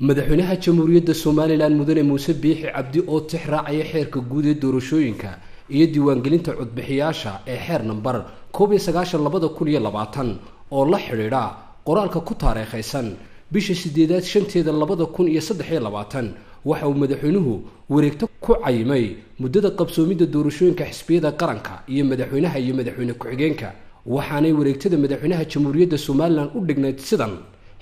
madaxweynaha jamhuuriyadda somalilan mudane muuse biixi cabdi oo tix raacaya xeerka guud ee doorashooyinka iyo diiwaangelinta codbixiyaasha ee xeer nambar koob iyo sagaashan labada kun iyo labaatan oo la xidhiidha qoraalka ku taariikhaysan bisha sideedaad shanteeda labada kun iyo saddex iyo labaatan waxa uu madaxweynuhu wareegto ku cayimay muddada qabsoomidda doorashooyinka xisbiyada qaranka iyo madaxweynaha iyo madaxweyne ku-xigeenka waxaanay wareegtada madaxweynaha jamhuuriyadda somalilan u dhignayd sidan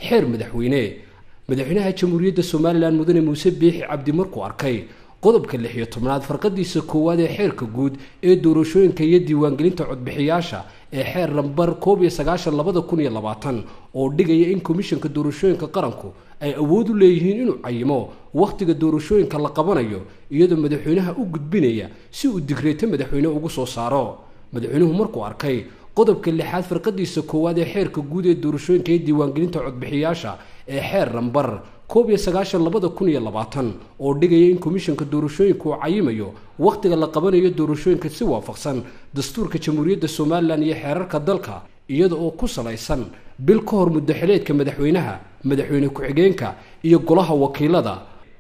xeer madaxweyne madaxweynaha jamhuuriyadda somalilan mudane muuse biixi cabdi markuu arkay qodobka lix iyo tobnaad farqadiisa koowaad ee xeerka guud ee doorashooyinka iyo diiwaangelinta codbixiyaasha ee xeer nambar koob iyo sagaashan labada kun iyo labaatan oo dhigaya in komishanka doorashooyinka qaranku ay awood u leeyihiin inuu cayimo wakhtiga doorashooyinka la qabanayo iyadoo madaxweynaha u gudbinaya si uu digreeto madaxweyne ugu soo saaro madaxweynuhu markuu arkay qodobka lixaad farqadiisa koowaad ee xeerka guud ee doorashooyinka iyo diiwaangelinta codbixiyaasha ee xeer nambar koob iyo sagaashan labada kun iyo labaatan oo dhigaya in komishanka doorashooyinka uu cayimayo wakhtiga la qabanayo doorashooyinka si waafaqsan dastuurka jamhuuriyadda somalilan iyo xeerarka dalka iyada oo ku salaysan bil ka hor muddaxileedka madaxweynaha madaxweyne ku-xigeenka iyo golaha wakiilada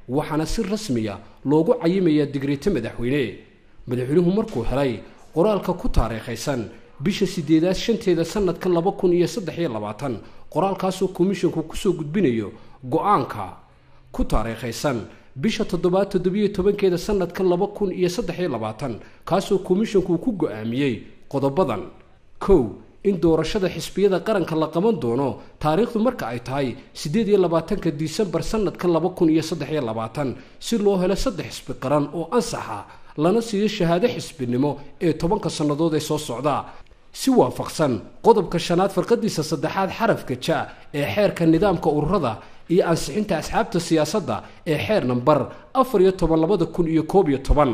waxaana si rasmiya ah loogu cayimayaa digreeta madaxweyne madaxweynuhu markuu helay qoraalka ku taariikhaysan bisha sideedaad shanteeda sanadka laba kun iyo saddex iyo labaatan qoraalkaasoo komishinku kusoo gudbinayo go-aanka ku taariikhaysan bisha toddobaad toddobiyo tobankeeda sanadkan laba kun iyo saddex iyo labaatan kaasoo komishinku ku go-aamiyey qodobadan kow in doorashada xisbiyada qaranka la qaban doono taariikhdu marka ay tahay siddeed iyo labaatanka disembar sanadkan laba kun iyo saddex iyo labaatan si loo helo saddex xisbi qaran oo ansaxa lana siiyo shahaado xisbinimo ee tobanka sannadood ee soo socda si waafaqsan qodobka shanaad farqadiisa saddexaad xarafka ja ee xeerka nidaamka ururada iyo ansixinta asxaabta siyaasadda ee xeer nambar afar iyo toban labada kun iyo koob iyo toban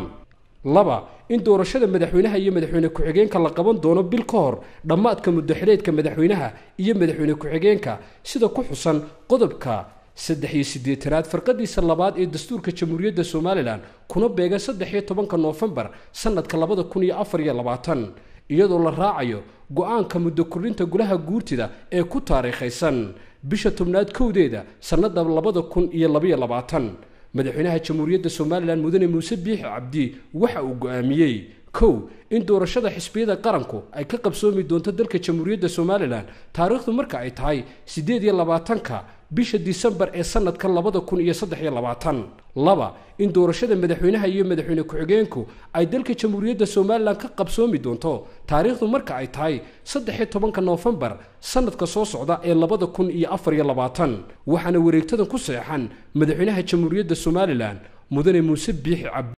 laba in doorashada madaxweynaha iyo madaxweyne ku-xigeenka la qaban doono bil ka hor dhammaadka muddaxileedka madaxweynaha iyo madaxweyne ku-xigeenka sida ku xusan qodobka saddex iyo siddeetanaad farqadiisa labaad ee dastuurka jamhuuriyadda somalilan kuna beega saddex iyo tobanka noofembar sanadka labada kun iyo afar iyo labaatan iyadoo la raacayo go-aanka muddo kordhinta golaha guurtida ee ku taariikhaysan bisha tobnaad kowdeeda sannada labada kun iyo labayo labaatan madaxweynaha jamhuuriyadda somalilan mudane muuse biixi cabdi waxa uu go-aamiyey kow in doorashada xisbiyada qaranku ay ka qabsoomi doonto dalka jamhuuriyadda somalilan taariikhdu marka ay tahay siddeed iyo labaatanka bisha disembar ee sanadka labada kun iyo saddex iyo labaatan laba in doorashada madaxweynaha iyo madaxweyne ku-xigeenku ay dalka jamhuuriyadda somalilan ka qabsoomi doonto taariikhdu marka ay tahay saddex iyo tobanka noofembar sanadka soo socda ee labada kun iyo afar iyo labaatan waxaana wareegtadan ku seexan madaxweynaha jamhuuriyadda somalilan mudane muuse biixi cabdi